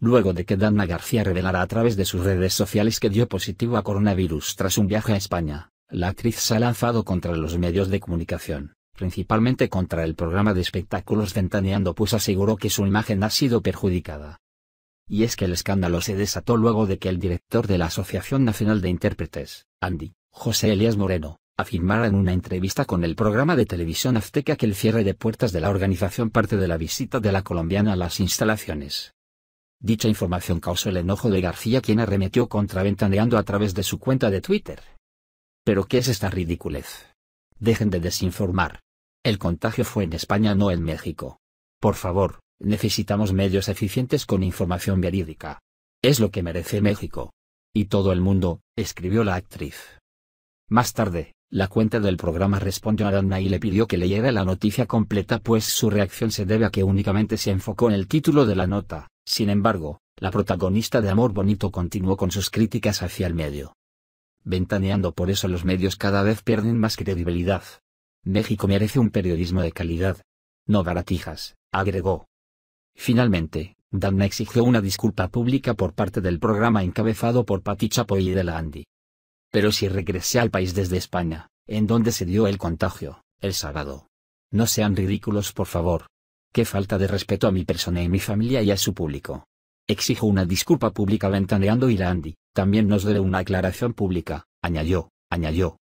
luego de que Dana García revelara a través de sus redes sociales que dio positivo a coronavirus tras un viaje a España, la actriz se ha lanzado contra los medios de comunicación, principalmente contra el programa de espectáculos Ventaneando pues aseguró que su imagen ha sido perjudicada. Y es que el escándalo se desató luego de que el director de la Asociación Nacional de Intérpretes, Andy, José Elías Moreno, afirmara en una entrevista con el programa de televisión Azteca que el cierre de puertas de la organización parte de la visita de la colombiana a las instalaciones. Dicha información causó el enojo de García quien arremetió contra Ventaneando a través de su cuenta de Twitter. ¿Pero qué es esta ridiculez? Dejen de desinformar. El contagio fue en España no en México. Por favor, necesitamos medios eficientes con información verídica. Es lo que merece México. Y todo el mundo, escribió la actriz. Más tarde, la cuenta del programa respondió a Dana y le pidió que leyera la noticia completa pues su reacción se debe a que únicamente se enfocó en el título de la nota. Sin embargo, la protagonista de Amor Bonito continuó con sus críticas hacia el medio. Ventaneando por eso los medios cada vez pierden más credibilidad. México merece un periodismo de calidad. No baratijas, agregó. Finalmente, Dana exigió una disculpa pública por parte del programa encabezado por Pati Chapoy y de la Andy. Pero si regresé al país desde España, en donde se dio el contagio, el sábado. No sean ridículos por favor. Qué falta de respeto a mi persona y mi familia y a su público. Exijo una disculpa pública ventaneando y la Andy, también nos debe una aclaración pública, añadió, añadió.